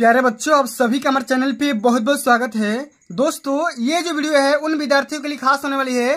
प्यारे बच्चों आप सभी का हमारे चैनल पे बहुत बहुत स्वागत है दोस्तों ये जो वीडियो है उन विद्यार्थियों के लिए खास होने वाली है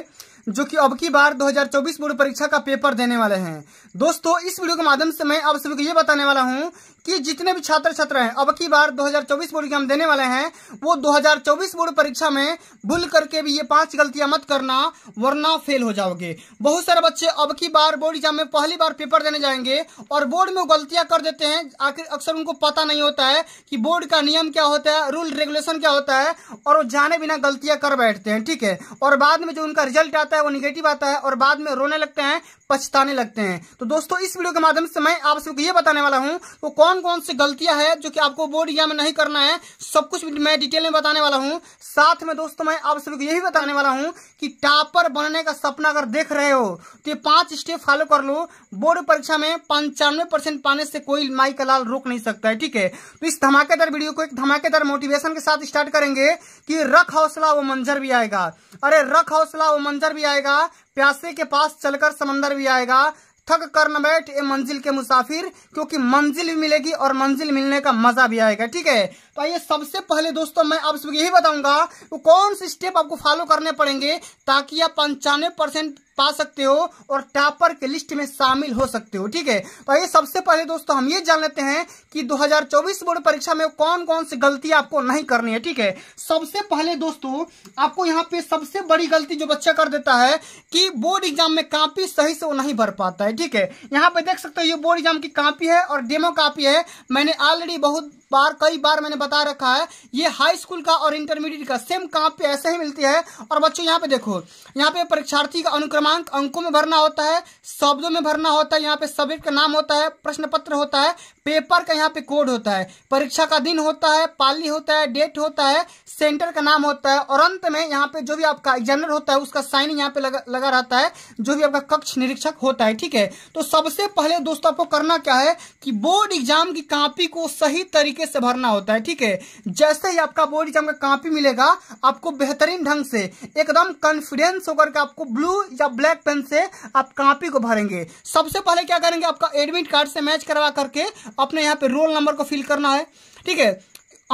जो कि अब की बार 2024 बोर्ड परीक्षा का पेपर देने वाले हैं दोस्तों इस वीडियो के माध्यम से मैं आप सभी को ये बताने वाला हूँ कि जितने भी छात्र छात्र हैं अब की बार 2024 बोर्ड एग्जाम देने वाले हैं वो 2024 बोर्ड परीक्षा में भूल करके भी ये पांच गलतियां मत करना वरना फेल हो जाओगे बहुत सारे बच्चे अब की बार बोर्ड एग्जाम में पहली बार पेपर देने जाएंगे और बोर्ड में गलतियां कर देते हैं आखिर अक्सर उनको पता नहीं होता है कि बोर्ड का नियम क्या होता है रूल रेगुलेशन क्या होता है और वो जाने बिना गलतियां कर बैठते हैं ठीक है और बाद में जो उनका रिजल्ट आता है वो निगेटिव आता है और बाद में रोने लगते हैं पछताने लगते हैं तो दोस्तों इस वीडियो के माध्यम से मैं आप सबको ये बताने वाला हूँ वो तो कौन कौन कौन सी गलतियां हैं जो कि आपको बोर्ड एग्जाम में नहीं करना है सब कुछ मैं डिटेल में बताने वाला हूं साथ में दोस्तों मैं आप सभी को यही बताने वाला हूं कि टॉपर बनने का सपना अगर देख रहे हो तो ये पांच स्टेप फॉलो कर लो बोर्ड परीक्षा में पंचानवे परसेंट पाने से कोई माई का लाल रोक नहीं सकता है ठीक है तो इस धमाकेदार वीडियो को एक धमाकेदार मोटिवेशन के साथ स्टार्ट करेंगे कि रख हौसला वो मंजर भी आएगा अरे रख हौसला वो मंजर भी आएगा प्यासे के पास चलकर समंदर भी आएगा थक कर न बैठ ए मंजिल के मुसाफिर क्योंकि मंजिल भी मिलेगी और मंजिल मिलने का मजा भी आएगा ठीक है तो आइए सबसे पहले दोस्तों मैं आप सबको यही बताऊंगा वो तो कौन से स्टेप आपको फॉलो करने पड़ेंगे ताकि आप पंचानवे परसेंट पा सकते हो और टॉपर के लिस्ट में शामिल हो सकते हो ठीक है तो ये सबसे पहले दोस्तों हम ये जान लेते हैं कि 2024 बोर्ड परीक्षा में कौन कौन सी गलती आपको नहीं करनी है ठीक है सबसे पहले दोस्तों आपको यहाँ पे सबसे बड़ी गलती जो बच्चा कर देता है कि बोर्ड एग्जाम में कापी सही से वो नहीं भर पाता है ठीक है यहाँ पे देख सकते हो ये बोर्ड एग्जाम की कापी है और डेमो कापी है मैंने ऑलरेडी बहुत बार कई बार मैंने बता रखा है ये हाई स्कूल का और इंटरमीडिएट का सेम काम पे ऐसे ही मिलती है और बच्चों यहाँ पे देखो यहाँ पे परीक्षार्थी का अनुक्रमांक अंकों में भरना होता है शब्दों में भरना होता है यहाँ पे सब्जेक्ट का नाम होता है प्रश्न पत्र होता है पेपर का यहाँ पे कोड होता है परीक्षा का दिन होता है पाली होता है डेट होता है सेंटर का नाम होता है और अंत में यहाँ पे जो भी आपका एग्जामिनर होता है उसका साइन यहाँ पे लगा, रहता है जो भी आपका कक्ष निरीक्षक होता है ठीक है तो सबसे पहले दोस्तों आपको करना क्या है कि बोर्ड एग्जाम की कॉपी को सही तरीके तरीके से भरना होता है ठीक है जैसे ही आपका बोर्ड एग्जाम का कॉपी मिलेगा आपको बेहतरीन ढंग से एकदम कॉन्फिडेंस होकर के आपको ब्लू या ब्लैक पेन से आप कॉपी को भरेंगे सबसे पहले क्या करेंगे आपका एडमिट कार्ड से मैच करवा करके अपने यहाँ पे रोल नंबर को फिल करना है ठीक है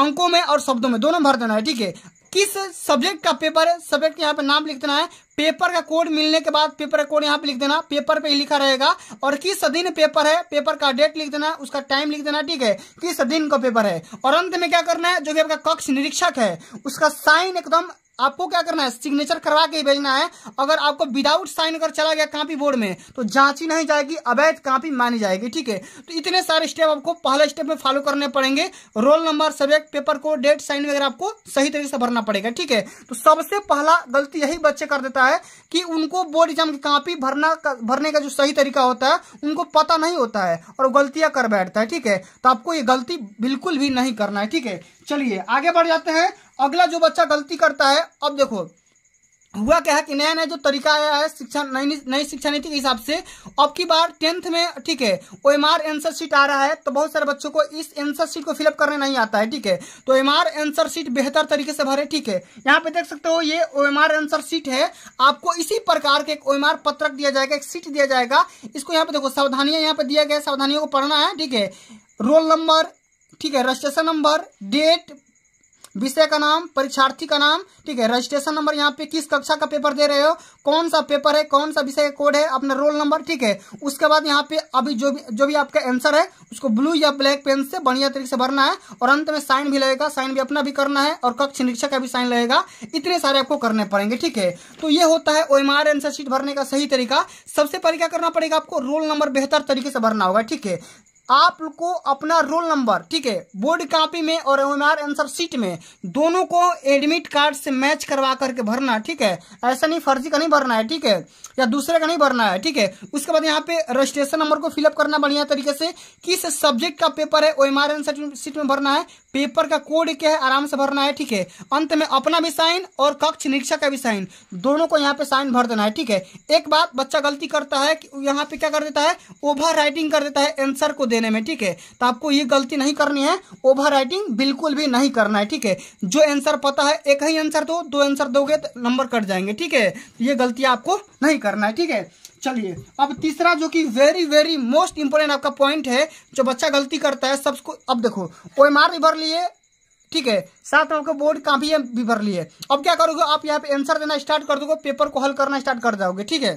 अंकों में और शब्दों में दोनों भर देना है ठीक है किस सब्जेक्ट का पेपर है सब्जेक्ट यहाँ पे नाम लिख देना है पेपर का कोड मिलने के बाद पेपर का कोड यहाँ पे लिख देना पेपर पे ही लिखा रहेगा और किस दिन पेपर है पेपर का डेट लिख देना उसका टाइम लिख देना ठीक है किस दिन का पेपर है और अंत में क्या करना है जो भी आपका कक्ष निरीक्षक है उसका साइन एकदम आपको क्या करना है सिग्नेचर करवा के भेजना है अगर आपको विदाउट साइन अगर चला गया कापी बोर्ड में तो जांची नहीं जाएगी अवैध कापी मानी जाएगी ठीक है तो इतने सारे स्टेप आपको पहले स्टेप में फॉलो करने पड़ेंगे रोल नंबर सब्जेक्ट पेपर को डेट साइन वगैरह आपको सही तरीके से भरना पड़ेगा ठीक है तो सबसे पहला गलती यही बच्चे कर देता है है कि उनको बोर्ड एग्जाम की कॉपी भरना भरने का जो सही तरीका होता है उनको पता नहीं होता है और गलतियां कर बैठता है ठीक है तो आपको ये गलती बिल्कुल भी नहीं करना है ठीक है चलिए आगे बढ़ जाते हैं अगला जो बच्चा गलती करता है अब देखो हुआ क्या है कि नया नया जो तरीका आया है शिक्षा नई शिक्षा नीति के हिसाब से अब की बार टेंथ में ठीक है O M R answer sheet आ रहा है तो बहुत सारे बच्चों को इस एंसर शीट को फिलअप करने नहीं आता है ठीक है तो एम आर एंसर शीट बेहतर तरीके से भरे ठीक है यहाँ पे देख सकते हो ये O M R answer sheet है आपको इसी प्रकार के एक ओ एम आर पत्रक दिया जाएगा एक सीट दिया जाएगा इसको यहाँ पे देखो सावधानियां यहाँ पे दिया गया सावधानियों को पढ़ना है ठीक है रोल नंबर ठीक है रजिस्ट्रेशन नंबर डेट विषय का नाम परीक्षार्थी का नाम ठीक है रजिस्ट्रेशन नंबर यहाँ पे किस कक्षा का पेपर दे रहे हो कौन सा पेपर है कौन सा विषय का कोड है अपना रोल नंबर ठीक है उसके बाद यहाँ पे अभी जो भी जो भी आपका आंसर है उसको ब्लू या ब्लैक पेन से बढ़िया तरीके से भरना है और अंत में साइन भी लगेगा साइन भी अपना भी करना है और कक्ष निरीक्षक का भी साइन लगेगा इतने सारे आपको करने पड़ेंगे ठीक है तो ये होता है O M R answer sheet भरने का सही तरीका सबसे पहले क्या करना पड़ेगा आपको रोल नंबर बेहतर तरीके से भरना होगा ठीक है आपको अपना रोल नंबर ठीक है बोर्ड कॉपी में और एम आंसर सीट में दोनों को एडमिट कार्ड से मैच करवा करके भरना ठीक है ऐसा नहीं फर्जी का नहीं भरना है ठीक है या दूसरे का नहीं भरना है ठीक है उसके बाद यहाँ पे रजिस्ट्रेशन नंबर को फिलअप करना बढ़िया तरीके से किस सब्जेक्ट का पेपर है O M R answer sheet में भरना है पेपर का कोड क्या है आराम से भरना है ठीक है अंत में अपना भी साइन और कक्ष निरीक्षक का भी साइन दोनों को यहाँ पे साइन भर देना है ठीक है एक बात बच्चा गलती करता है कि यहाँ पे क्या कर देता है ओवर राइटिंग कर देता है आंसर को दे देने में ठीक है तो आपको ये गलती नहीं करनी है ओवर राइटिंग बिल्कुल भी नहीं करना है ठीक है जो आंसर पता है एक ही आंसर दो दो आंसर दोगे तो नंबर कट जाएंगे ठीक है ये गलती आपको नहीं करना है ठीक है चलिए अब तीसरा जो कि वेरी वेरी मोस्ट इंपोर्टेंट आपका पॉइंट है जो बच्चा गलती करता है सबको अब देखो ओ एम आर रिवर लिए ठीक है साथ में आपको बोर्ड काफी भी भर लिए अब क्या करोगे आप यहाँ पे आंसर देना स्टार्ट कर दोगे पेपर को हल करना स्टार्ट कर जाओगे ठीक है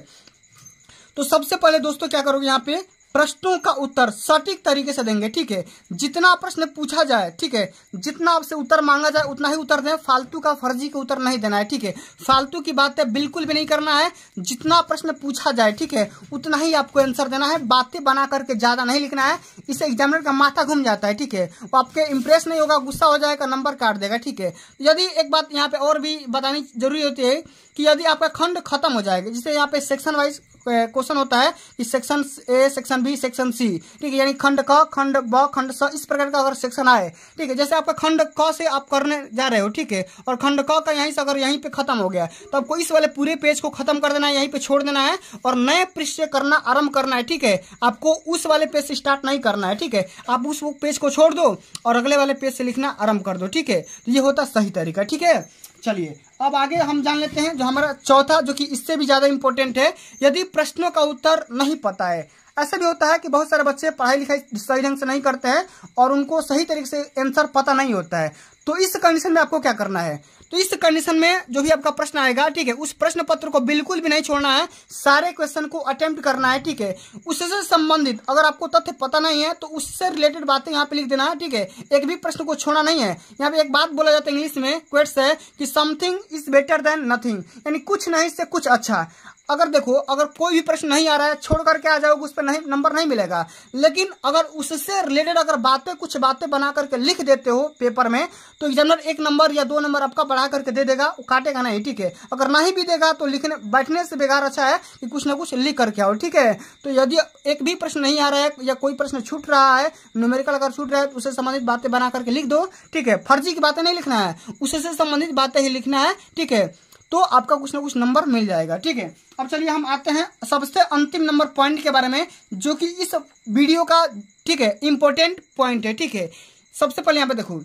तो सबसे पहले दोस्तों क्या करोगे यहाँ पे प्रश्नों का उत्तर सटीक तरीके से देंगे ठीक है जितना प्रश्न पूछा जाए ठीक है जितना आपसे उत्तर मांगा जाए उतना ही उत्तर दें फालतू का फर्जी का उत्तर नहीं देना है ठीक है फालतू की बातें बिल्कुल भी नहीं करना है जितना प्रश्न पूछा जाए ठीक है उतना ही आपको आंसर देना है बातें बना करके ज़्यादा नहीं लिखना है इससे एग्जामिनर का माथा घूम जाता है ठीक है वो आपके इंप्रेस नहीं होगा गुस्सा हो जाएगा नंबर काट देगा ठीक है यदि एक बात यहाँ पे और भी बतानी जरूरी होती है कि यदि आपका खंड खत्म हो जाएगा जिसे यहाँ पे सेक्शन वाइज क्वेश्चन होता है कि section A section B section C ठीक है यानी खंड क खंड ब खंड स इस प्रकार का अगर सेक्शन आए ठीक है जैसे आपका खंड क से आप करने जा रहे हो ठीक है और खंड क का यहीं से अगर यहीं पे खत्म हो गया तो आपको इस वाले पूरे पेज को खत्म कर देना है यहीं पे छोड़ देना है और नए पृष्ठ से करना आरंभ करना है ठीक है आपको उस वाले पेज से स्टार्ट नहीं करना है ठीक है आप उस पेज को छोड़ दो और अगले वाले पेज से लिखना आरंभ कर दो ठीक है तो ये होता सही तरीका ठीक है चलिए अब आगे हम जान लेते हैं जो हमारा चौथा जो कि इससे भी ज़्यादा इम्पोर्टेंट है यदि प्रश्नों का उत्तर नहीं पता है ऐसा भी होता है कि बहुत सारे बच्चे पढ़ाई लिखाई सही ढंग से नहीं करते हैं और उनको सही तरीके से आंसर पता नहीं होता है तो इस कंडीशन में आपको क्या करना है तो इस कंडीशन में जो भी आपका प्रश्न आएगा ठीक है उस प्रश्न पत्र को बिल्कुल भी नहीं छोड़ना है सारे क्वेश्चन को अटेम्प्ट करना है ठीक है उससे संबंधित अगर आपको तथ्य पता नहीं है तो उससे रिलेटेड बातें यहाँ पे लिख देना है ठीक है एक भी प्रश्न को छोड़ना नहीं है यहाँ पे एक बात बोला जाता है इंग्लिश में क्वेश्चन है कि something is better than nothing यानी कुछ नहीं से कुछ अच्छा अगर देखो अगर कोई भी प्रश्न नहीं आ रहा है छोड़ करके आ जाओगे उस पर नहीं नंबर नहीं मिलेगा लेकिन अगर उससे रिलेटेड अगर बातें कुछ बातें बना करके लिख देते हो पेपर में तो एग्जामिनर एक नंबर या दो नंबर आपका बढ़ा करके दे देगा वो काटेगा नहीं ठीक है अगर नहीं भी देगा तो लिखने बैठने से बेकार अच्छा है कि कुछ ना कुछ लिख करके आओ ठीक है तो यदि एक भी प्रश्न नहीं आ रहा है या कोई प्रश्न छूट रहा है न्यूमेरिकल अगर छूट रहा है तो उससे संबंधित बातें बना करके लिख दो ठीक है फर्जी की बातें नहीं लिखना है उससे संबंधित बातें ही लिखना है ठीक है तो आपका कुछ ना कुछ नंबर मिल जाएगा ठीक है अब चलिए हम आते हैं सबसे अंतिम नंबर पॉइंट के बारे में जो कि इस वीडियो का ठीक है इंपॉर्टेंट पॉइंट है ठीक है सबसे पहले यहाँ पे देखो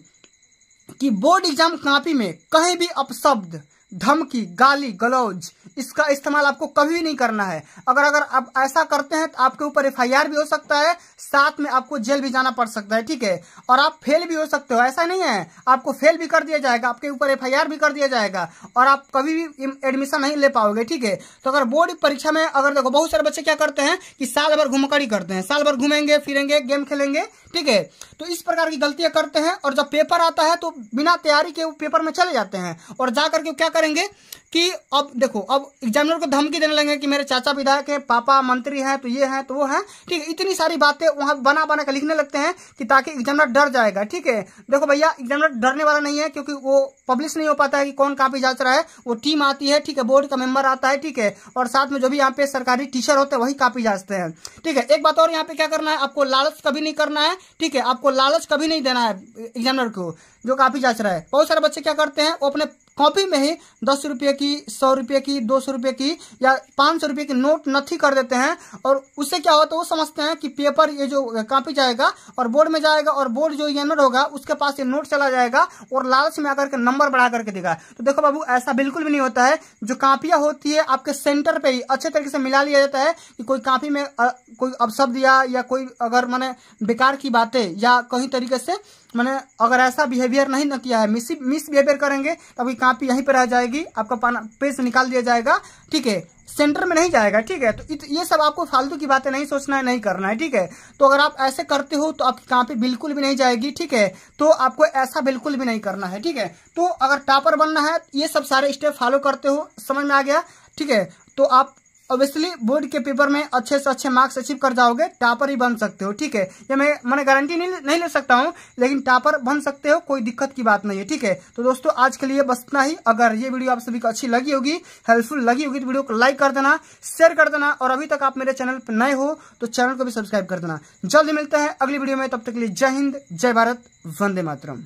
कि बोर्ड एग्जाम कापी में कहीं भी अपशब्द धमकी गाली गलौज इसका इस्तेमाल आपको कभी नहीं करना है अगर अगर आप ऐसा करते हैं तो आपके ऊपर आर भी हो सकता है साथ में आपको जेल भी जाना पड़ सकता है ठीक है और आप फेल भी हो सकते हो ऐसा नहीं है आपको फेल भी कर दिया जाएगा आपके ऊपर आर भी कर दिया जाएगा और आप कभी भी एडमिशन नहीं ले पाओगे ठीक है तो अगर बोर्ड परीक्षा में अगर देखो बहुत सारे बच्चे क्या करते हैं कि साल भर घुमकड़ी करते हैं साल भर घूमेंगे फिरेंगे गेम खेलेंगे ठीक है तो इस प्रकार की गलतियां करते हैं और जब पेपर आता है तो बिना तैयारी के वो पेपर में चले जाते हैं और जाकर के क्या करेंगे कि अब देखो अब एग्जामिनर को धमकी देने लगेंगे कि मेरे चाचा विधायक हैं पापा मंत्री हैं तो ये हैं तो वो हैं ठीक है इतनी सारी बातें वहाँ बना बना के लिखने लगते हैं कि ताकि एग्जामिनर डर जाएगा ठीक है देखो भैया एग्जामिनर डरने वाला नहीं है क्योंकि वो पब्लिश नहीं हो पाता है कि कौन कापी जांच रहा है वो टीम आती है ठीक है बोर्ड का मेंबर आता है ठीक है और साथ में जो भी यहाँ पे सरकारी टीचर होते हैं वही कापी जांचते हैं ठीक है एक बात और यहाँ पे क्या करना है आपको लालच कभी नहीं करना है ठीक है आपको लालच कभी नहीं देना है एग्जामिनर को जो काफी जांच रहा है बहुत सारे बच्चे क्या करते हैं वो अपने कॉपी में ही दस रुपये की सौ रुपये की दो सौ रुपये की या पाँच सौ रुपये की नोट नथी कर देते हैं और उससे क्या होता है वो समझते हैं कि पेपर ये जो कॉपी जाएगा और बोर्ड में जाएगा और बोर्ड जो एनर होगा उसके पास ये नोट चला जाएगा और लालच में आकर के नंबर बढ़ा करके देगा तो देखो बाबू ऐसा बिल्कुल भी नहीं होता है जो कापियाँ होती है आपके सेंटर पर ही अच्छे तरीके से मिला लिया जाता है कि कोई कापी में कोई अपशब्द या, या कोई अगर मैंने बेकार की बातें या कहीं तरीके से मैंने अगर ऐसा बिहेवियर नहीं ना किया है मिस मिसबिहेवियर करेंगे अभी कापी यहीं पर रह जाएगी आपका पेज निकाल दिया जाएगा ठीक है सेंटर में नहीं जाएगा ठीक है तो ये सब आपको फालतू की बातें नहीं सोचना है नहीं करना है ठीक है तो अगर आप ऐसे करते हो तो आपकी कापी बिल्कुल भी नहीं जाएगी ठीक है तो आपको ऐसा बिल्कुल भी नहीं करना है ठीक है तो अगर टापर बनना है ये सब सारे स्टेप फॉलो करते हो समझ में आ गया ठीक है तो आप ऑब्वियसली बोर्ड के पेपर में अच्छे से अच्छे मार्क्स अचीव कर जाओगे टापर ही बन सकते हो ठीक है ये मैं मैंने गारंटी नहीं, नहीं ले सकता हूँ लेकिन टापर बन सकते हो कोई दिक्कत की बात नहीं है ठीक है तो दोस्तों आज के लिए बस इतना ही अगर ये वीडियो आप सभी को अच्छी लगी होगी हेल्पफुल लगी होगी तो वीडियो को लाइक कर देना शेयर कर देना और अभी तक आप मेरे चैनल पर नए हो तो चैनल को भी सब्सक्राइब कर देना जल्दी मिलते हैं अगली वीडियो में तब तक के लिए जय हिंद जय भारत वंदे मातरम